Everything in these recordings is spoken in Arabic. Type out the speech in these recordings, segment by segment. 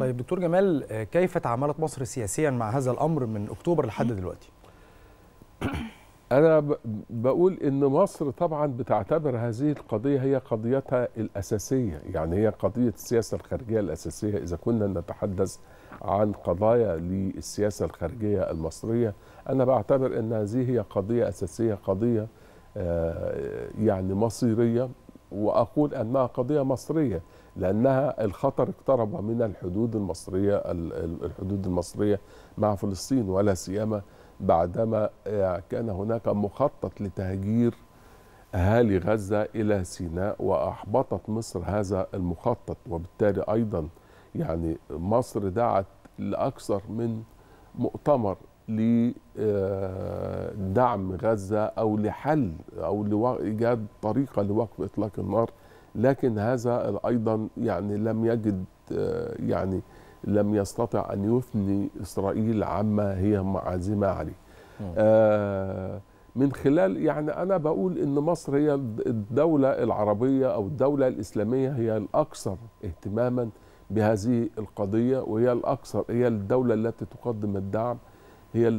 طيب دكتور جمال آه، كيف تعاملت مصر سياسيا مع هذا الامر من اكتوبر لحد دلوقتي؟ انا بقول ان مصر طبعا بتعتبر هذه القضيه هي قضيتها الاساسيه، يعني هي قضيه السياسه الخارجيه الاساسيه اذا كنا نتحدث عن قضايا للسياسه الخارجيه المصريه، انا بعتبر ان هذه هي قضيه اساسيه، قضيه آه، يعني مصيريه واقول انها قضيه مصريه لانها الخطر اقترب من الحدود المصريه الحدود المصريه مع فلسطين ولا سيما بعدما آه، كان هناك مخطط لتهجير اهالي غزه الى سيناء واحبطت مصر هذا المخطط وبالتالي ايضا يعني مصر دعت لاكثر من مؤتمر لدعم آه، غزه او لحل او لايجاد طريقه لوقف اطلاق النار لكن هذا ايضا يعني لم يجد آه، يعني لم يستطع ان يثني اسرائيل عما هي عازمه عليه. آه، من خلال يعني انا بقول ان مصر هي الدوله العربيه او الدوله الاسلاميه هي الاكثر اهتماما بهذه القضيه وهي الاكثر هي الدوله التي تقدم الدعم هي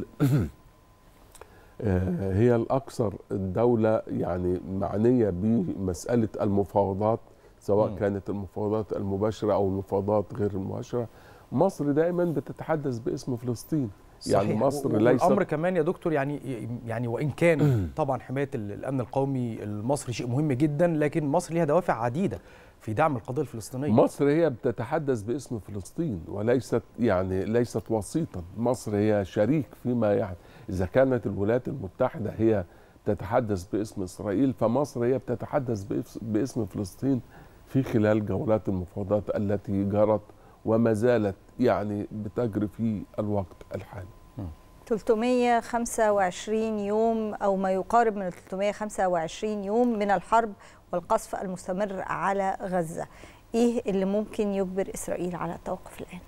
آه، هي الأكثر الدولة يعني معنية بمسألة المفاوضات سواء م. كانت المفاوضات المباشرة أو المفاوضات غير المباشرة مصر دائما بتتحدث باسم فلسطين يعني صحيح. يعني مصر ليس الامر كمان يا دكتور يعني يعني وان كان طبعا حمايه الامن القومي المصري شيء مهم جدا لكن مصر ليها دوافع عديده في دعم القضيه الفلسطينيه مصر هي بتتحدث باسم فلسطين وليست يعني ليست وسيطا مصر هي شريك فيما يعني إذا كانت الولايات المتحدة هي تتحدث باسم إسرائيل فمصر هي بتتحدث باسم فلسطين في خلال جولات المفاوضات التي جرت وما زالت يعني بتجري في الوقت الحالي 325 يوم أو ما يقارب من 325 يوم من الحرب والقصف المستمر على غزة إيه اللي ممكن يجبر إسرائيل على التوقف الآن؟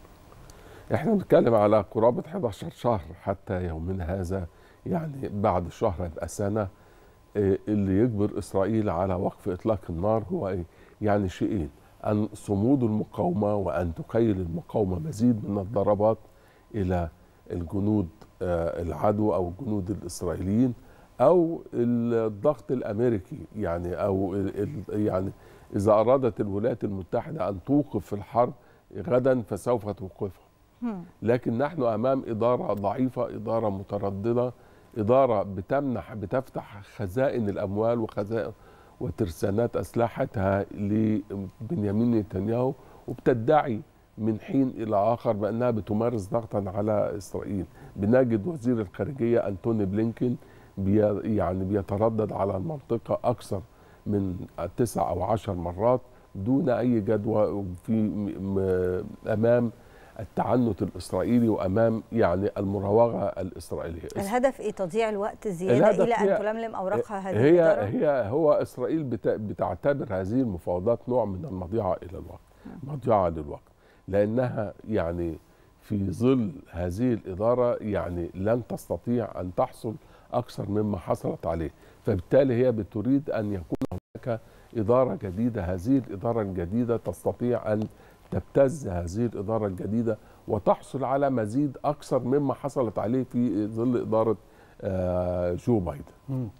احنا بنتكلم على قرابه 11 شهر حتى يومنا هذا يعني بعد شهر يبقى سنه إيه، اللي يجبر اسرائيل على وقف اطلاق النار هو إيه؟ يعني شيئين ان صمود المقاومه وان تقيل المقاومه مزيد من الضربات الى الجنود آه، العدو او الجنود الاسرائيليين او الضغط الامريكي يعني او يعني اذا ارادت الولايات المتحده ان توقف الحرب غدا فسوف توقفها لكن نحن امام اداره ضعيفه اداره متردده اداره بتمنح بتفتح خزائن الاموال وخزائن وترسانات اسلحتها لبنيامين نتنياهو وبتدعي من حين الى اخر بانها بتمارس ضغطا على اسرائيل بنجد وزير الخارجيه انتوني بلينكن بي يعني بيتردد على المنطقه اكثر من تسع او عشر مرات دون اي جدوى في امام التعنت الاسرائيلي وامام يعني المراوغه الاسرائيليه. الهدف ايه تضييع الوقت زياده الى ان تلملم اوراقها هذه هي الإدارة؟ هي هو اسرائيل بتعتبر هذه المفاوضات نوع من المضيعه الى الوقت، مضيعه للوقت لانها يعني في ظل هذه الاداره يعني لن تستطيع ان تحصل اكثر مما حصلت عليه، فبالتالي هي بتريد ان يكون هناك اداره جديده، هذه الاداره الجديده تستطيع ان تبتز هذه الإدارة الجديدة وتحصل على مزيد أكثر مما حصلت عليه في ظل إدارة آه، جو بايدن